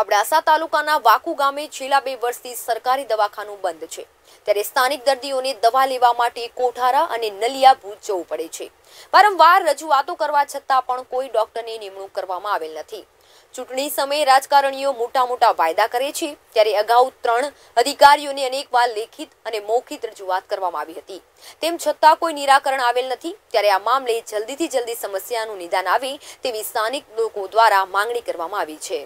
અબડાસા તાલુકાના વાકુ ગામે છેલ્લા બે વર્ષથી સરકારી દવાખાનું બંધ છે ત્યારે સ્થાનિક દર્દીઓને દવા લેવા માટે કોઠારા અને નલિયા ભૂજ જવું પડે છે વારંવાર રજૂઆતો કરવા છતાં પણ કોઈ ડોક્ટરની નિમણૂક કરવામાં આવેલ નથી ચૂંટણી સમયે રાજકારણીઓ મોટા મોટા વાયદા કરે છે ત્યારે અગાઉ ત્રણ અધિકારીઓને અનેકવાર લેખિત અને મૌખિત રજૂઆત કરવામાં આવી હતી તેમ છતાં કોઈ નિરાકરણ આવેલ નથી ત્યારે આ મામલે જલ્દીથી જલ્દી સમસ્યાનું નિદાન આવે તેવી સ્થાનિક લોકો દ્વારા માંગણી કરવામાં આવી છે